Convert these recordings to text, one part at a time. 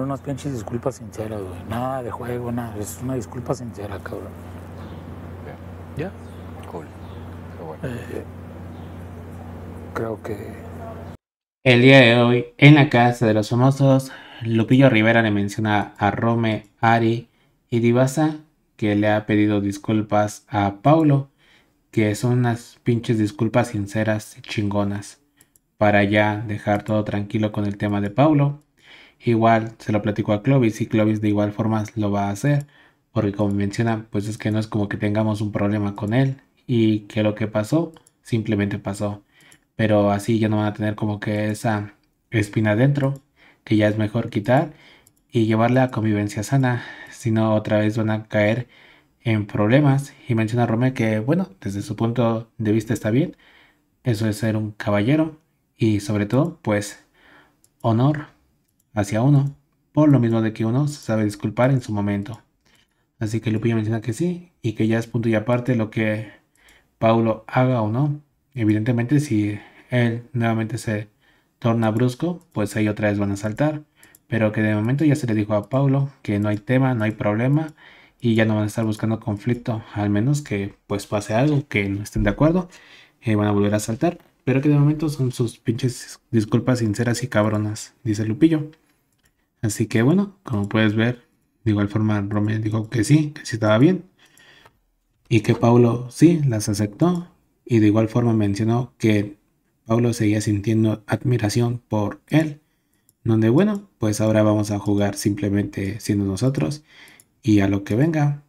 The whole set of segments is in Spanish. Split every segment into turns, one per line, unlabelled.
unas pinches disculpas sinceras, Nada de juego, nada. Es una disculpa sincera, cabrón. ¿Ya? Cool. Eh, creo que. El día de hoy, en la casa de los famosos, Lupillo Rivera le menciona a Rome, Ari y Divasa que le ha pedido disculpas a Paulo, que son unas pinches disculpas sinceras chingonas, para ya dejar todo tranquilo con el tema de Paulo. Igual se lo platicó a Clovis y Clovis de igual forma lo va a hacer, porque como menciona, pues es que no es como que tengamos un problema con él y que lo que pasó simplemente pasó. Pero así ya no van a tener como que esa espina adentro, que ya es mejor quitar y llevarle a convivencia sana, no otra vez van a caer en problemas. Y menciona a que, bueno, desde su punto de vista está bien, eso es ser un caballero y sobre todo, pues, honor hacia uno, por lo mismo de que uno se sabe disculpar en su momento. Así que Lupillo menciona que sí, y que ya es punto y aparte lo que Paulo haga o no. Evidentemente, si él nuevamente se torna brusco, pues ahí otra vez van a saltar. Pero que de momento ya se le dijo a Paulo que no hay tema, no hay problema, y ya no van a estar buscando conflicto, al menos que pues pase algo, que no estén de acuerdo, y eh, van a volver a saltar. Pero que de momento son sus pinches disculpas sinceras y cabronas, dice Lupillo. Así que bueno, como puedes ver, de igual forma Romeo dijo que sí, que sí estaba bien. Y que Paulo sí las aceptó. Y de igual forma mencionó que Paulo seguía sintiendo admiración por él. Donde bueno, pues ahora vamos a jugar simplemente siendo nosotros. Y a lo que venga,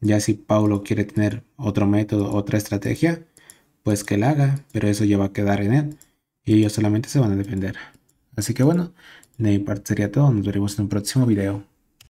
ya si Paulo quiere tener otro método, otra estrategia, pues que la haga. Pero eso ya va a quedar en él. Y ellos solamente se van a defender. Así que bueno, de mi parte sería todo, nos veremos en un próximo video.